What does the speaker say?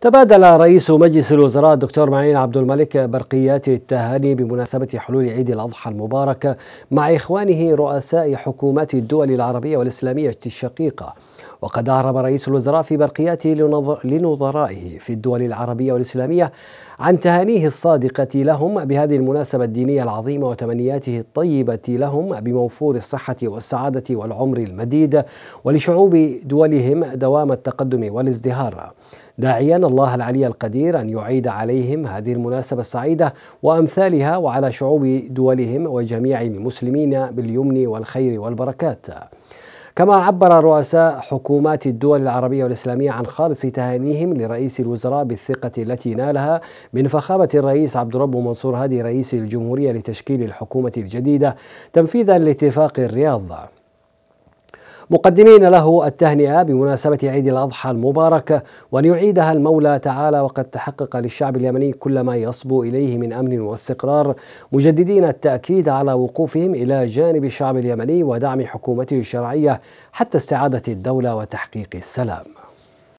تبادل رئيس مجلس الوزراء الدكتور معين عبد الملك برقيات التهاني بمناسبة حلول عيد الأضحى المبارك مع إخوانه رؤساء حكومات الدول العربية والإسلامية الشقيقة وقد أعرب رئيس الوزراء في برقياته لنظرائه في الدول العربية والإسلامية عن تهانيه الصادقة لهم بهذه المناسبة الدينية العظيمة وتمنياته الطيبة لهم بموفور الصحة والسعادة والعمر المديد ولشعوب دولهم دوام التقدم والازدهار داعيا الله العلي القدير أن يعيد عليهم هذه المناسبة السعيدة وأمثالها وعلى شعوب دولهم وجميع المسلمين باليمن والخير والبركات كما عبر رؤساء حكومات الدول العربية والإسلامية عن خالص تهانيهم لرئيس الوزراء بالثقة التي نالها من فخامة الرئيس عبد ربه منصور هادي رئيس الجمهورية لتشكيل الحكومة الجديدة تنفيذا لاتفاق الرياض مقدمين له التهنئة بمناسبة عيد الأضحى المبارك وأن يعيدها المولى تعالى وقد تحقق للشعب اليمني كل ما يصبو إليه من أمن واستقرار مجددين التأكيد على وقوفهم إلى جانب الشعب اليمني ودعم حكومته الشرعية حتى استعادة الدولة وتحقيق السلام